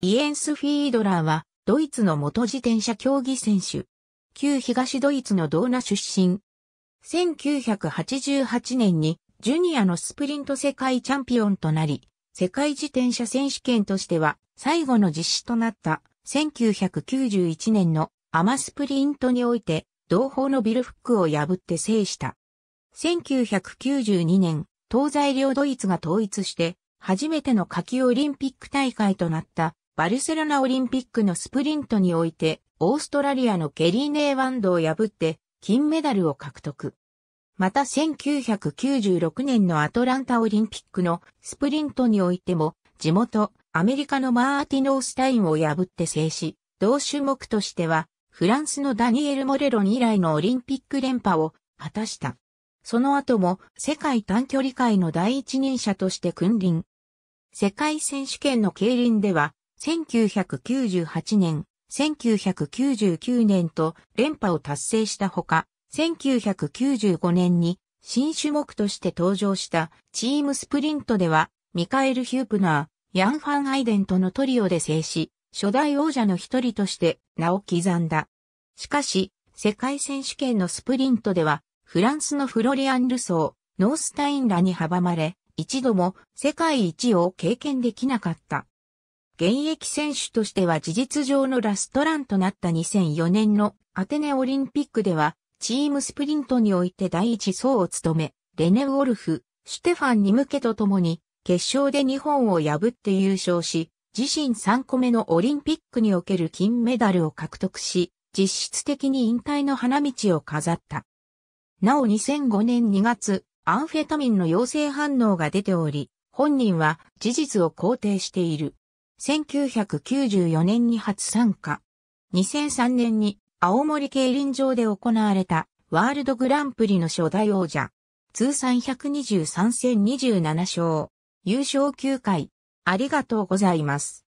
イエンス・フィードラーは、ドイツの元自転車競技選手。旧東ドイツのドーナ出身。1988年に、ジュニアのスプリント世界チャンピオンとなり、世界自転車選手権としては、最後の実施となった、1991年のアマスプリントにおいて、同胞のビルフックを破って制した。1992年、東西両ドイツが統一して、初めての夏季オリンピック大会となったバルセロナオリンピックのスプリントにおいて、オーストラリアのケリー・ネーワンドを破って金メダルを獲得。また1996年のアトランタオリンピックのスプリントにおいても、地元アメリカのマーティノオースタインを破って制し、同種目としては、フランスのダニエル・モレロン以来のオリンピック連覇を果たした。その後も世界短距離界の第一人者として君臨。世界選手権の競輪では1998年、1999年と連覇を達成したほか、1995年に新種目として登場したチームスプリントでは、ミカエル・ヒュープナー、ヤン・ファン・アイデンとのトリオで制し、初代王者の一人として名を刻んだ。しかし、世界選手権のスプリントでは、フランスのフロリアン・ルソー、ノースタインらに阻まれ、一度も世界一を経験できなかった。現役選手としては事実上のラストランとなった2004年のアテネオリンピックでは、チームスプリントにおいて第一走を務め、レネ・ウォルフ、シュテファンに向けとともに、決勝で日本を破って優勝し、自身3個目のオリンピックにおける金メダルを獲得し、実質的に引退の花道を飾った。なお2005年2月、アンフェタミンの陽性反応が出ており、本人は事実を肯定している。1994年に初参加。2003年に青森競輪場で行われたワールドグランプリの初代王者。通算123戦27勝。優勝9回。ありがとうございます。